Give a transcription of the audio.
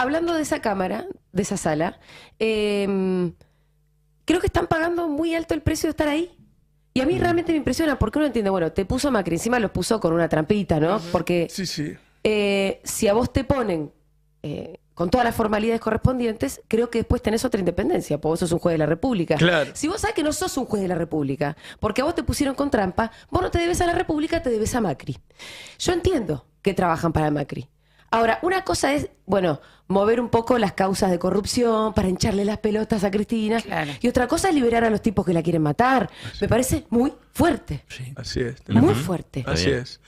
hablando de esa cámara, de esa sala, em, creo que están pagando muy alto el precio de estar ahí. Y a mí mm. realmente me impresiona, porque uno entiende, bueno, te puso Macri, encima los puso con una trampita, ¿no? Porque sí, sí. Eh, si a vos te ponen eh, con todas las formalidades correspondientes, creo que después tenés otra independencia, porque vos sos un juez de la República. Si vos sabés que no sos un juez de la República, porque a vos te pusieron con trampa, vos no te debes a la República, te debes a Macri. Yo entiendo que trabajan para Macri. Ahora, una cosa es, bueno, mover un poco las causas de corrupción para hincharle las pelotas a Cristina. Y otra cosa es liberar a los tipos que la quieren matar. Me parece muy fuerte. Sí. Así es. Muy fuerte. Así es.